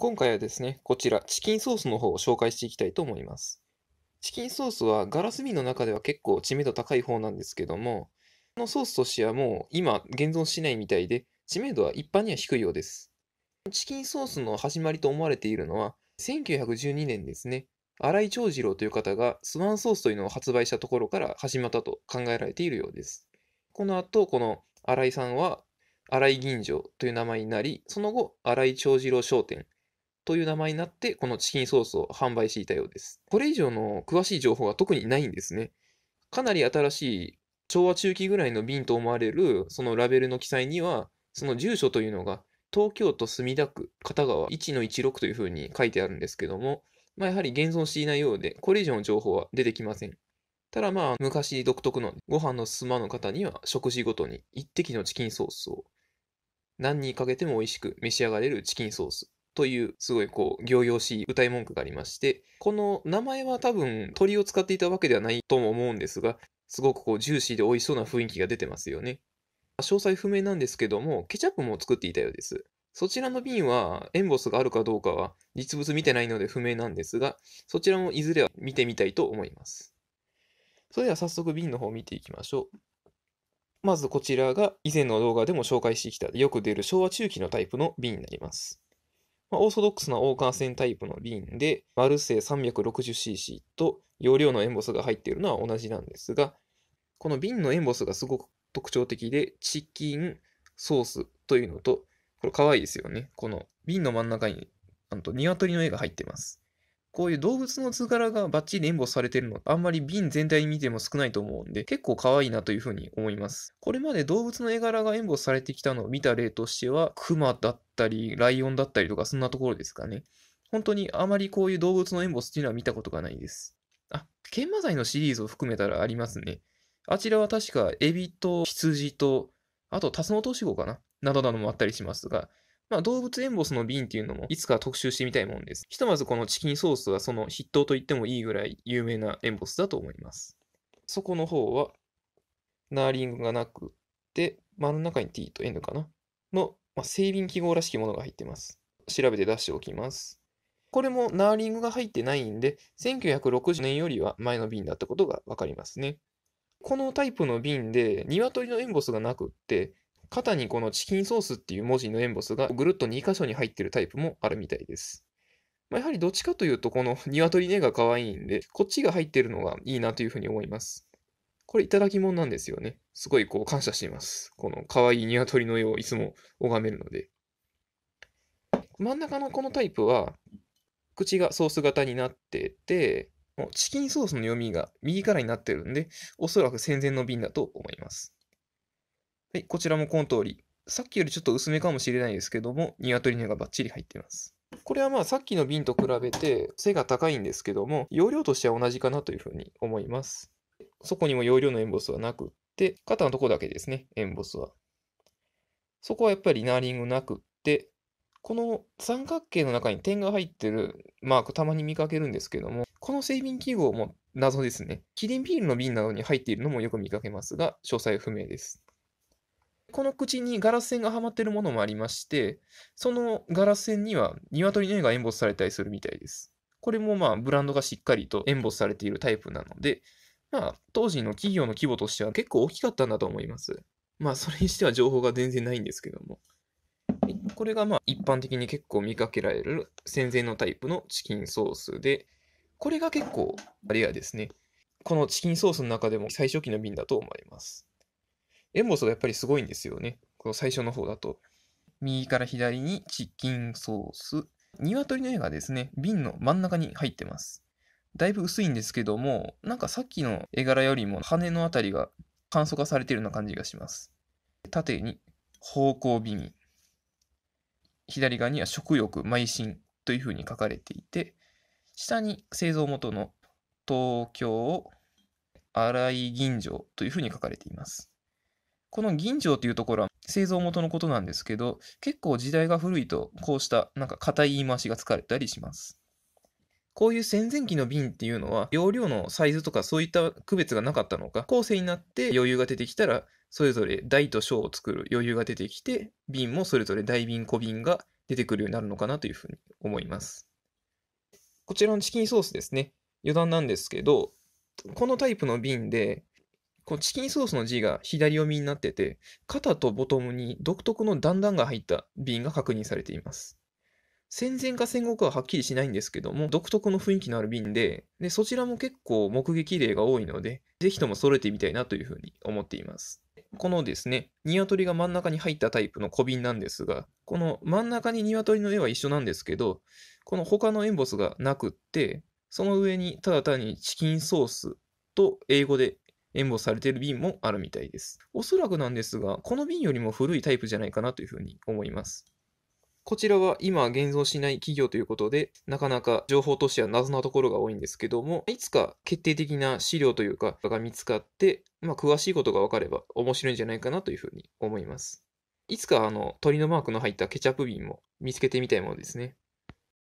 今回はですね、こちら、チキンソースの方を紹介していきたいと思います。チキンソースはガラス瓶の中では結構知名度高い方なんですけども、このソースとしてはもう今現存しないみたいで、知名度は一般には低いようです。チキンソースの始まりと思われているのは、1912年ですね、荒井長次郎という方がスワンソースというのを発売したところから始まったと考えられているようです。この後、この荒井さんは荒井銀城という名前になり、その後、荒井長次郎商店という名前になって、このチキンソースを販売していたようです。これ以上の詳しい情報が特にないんですね。かなり新しい昭和中期ぐらいの瓶と思われるそのラベルの記載には、その住所というのが東京都墨田区片川1-16というふうに書いてあるんですけども、まあ、やはり現存していないようで、これ以上の情報は出てきません。ただまあ、昔独特のご飯の進まぬ方には、食事ごとに一滴のチキンソースを何にかけても美味しく召し上がれるチキンソースというすごいこう行々しい歌い文句がありましてこの名前は多分鳥を使っていたわけではないとも思うんですがすごくこうジューシーで美味しそうな雰囲気が出てますよね詳細不明なんですけどもケチャップも作っていたようですそちらの瓶はエンボスがあるかどうかは実物見てないので不明なんですがそちらもいずれは見てみたいと思いますそれでは早速瓶の方を見ていきましょうまずこちらが以前の動画でも紹介してきたよく出る昭和中期のタイプの瓶になりますまあ、オーソドックスなオーカー線タイプの瓶で、マルセイ 360cc と容量のエンボスが入っているのは同じなんですが、この瓶のエンボスがすごく特徴的で、チキンソースというのと、これ可愛いですよね。この瓶の真ん中に、なんと鶏の絵が入っています。こういう動物の図柄がバッチリエンボスされてるの、あんまり瓶全体見ても少ないと思うんで、結構可愛いなというふうに思います。これまで動物の絵柄がエンボスされてきたのを見た例としては、クマだったり、ライオンだったりとか、そんなところですかね。本当にあまりこういう動物のエンボスっていうのは見たことがないです。あ、研磨剤のシリーズを含めたらありますね。あちらは確かエビと羊と、あとタスノトシゴかななどなどもあったりしますが、まあ、動物エンボスの瓶っていうのもいつか特集してみたいもんです。ひとまずこのチキンソースはその筆頭と言ってもいいぐらい有名なエンボスだと思います。そこの方は、ナーリングがなくて、真ん中に T と N かなの、まあ、製瓶記号らしきものが入ってます。調べて出しておきます。これもナーリングが入ってないんで、1960年よりは前の瓶だったことがわかりますね。このタイプの瓶で、鶏のエンボスがなくって、肩にこのチキンソースっていう文字のエンボスがぐるっと2箇所に入ってるタイプもあるみたいです。まあ、やはりどっちかというと、この鶏 根が可愛いんで、こっちが入ってるのがいいなというふうに思います。これいただき物なんですよね。すごいこう感謝しています。この可愛い鶏の絵をいつも拝めるので。真ん中のこのタイプは、口がソース型になってて、チキンソースの読みが右からになってるんで、おそらく戦前の瓶だと思います。はい、こちらもこの通り、さっきよりちょっと薄めかもしれないですけども、鶏根がバッチリ入っています。これはまあさっきの瓶と比べて背が高いんですけども、容量としては同じかなというふうに思います。そこにも容量のエンボスはなくって、肩のとこだけですね、エンボスは。そこはやっぱりナーリングなくって、この三角形の中に点が入ってるマークたまに見かけるんですけども、この製瓶記号も謎ですね。キリンビールの瓶などに入っているのもよく見かけますが、詳細不明です。この口にガラス線がはまってるものもありまして、そのガラス線には鶏の絵がエンボスされたりするみたいです。これもまあブランドがしっかりとエンボスされているタイプなので、まあ当時の企業の規模としては結構大きかったんだと思います。まあそれにしては情報が全然ないんですけども。これがまあ一般的に結構見かけられる戦前のタイプのチキンソースで、これが結構レアですね。このチキンソースの中でも最初期の瓶だと思います。エンボスがやっぱりすごいんですよね。この最初の方だと。右から左にチキンソース。鶏の絵がですね、瓶の真ん中に入ってます。だいぶ薄いんですけども、なんかさっきの絵柄よりも羽のあたりが簡素化されているような感じがします。縦に方向美味。左側には食欲、邁進というふうに書かれていて、下に製造元の東京、荒井銀城というふうに書かれています。この銀城というところは製造元のことなんですけど、結構時代が古いと、こうしたなんか硬い言い回しが疲れたりします。こういう戦前期の瓶っていうのは、容量のサイズとかそういった区別がなかったのか、後世になって余裕が出てきたら、それぞれ大と小を作る余裕が出てきて、瓶もそれぞれ大瓶小瓶が出てくるようになるのかなというふうに思います。こちらのチキンソースですね。余談なんですけど、このタイプの瓶でこのチキンソースの G が左読みになってて、肩とボトムに独特の段々が入った瓶が確認されています。戦前か戦後かははっきりしないんですけども、独特の雰囲気のある瓶で、でそちらも結構目撃例が多いので、是非とも揃えてみたいなというふうに思っています。このですね、ニワトリが真ん中に入ったタイプの小瓶なんですが、この真ん中にニワトリの絵は一緒なんですけど、この他のエンボスがなくって、その上にただ単にチキンソースと英語で塩分されている瓶もあるみたいです。おそらくなんですが、この瓶よりも古いタイプじゃないかなというふうに思います。こちらは今現存しない企業ということで、なかなか情報としては謎なところが多いんですけども、いつか決定的な資料というかが見つかって、まあ、詳しいことが分かれば面白いんじゃないかなというふうに思います。いつかあの鳥のマークの入ったケチャップ瓶も見つけてみたいものですね。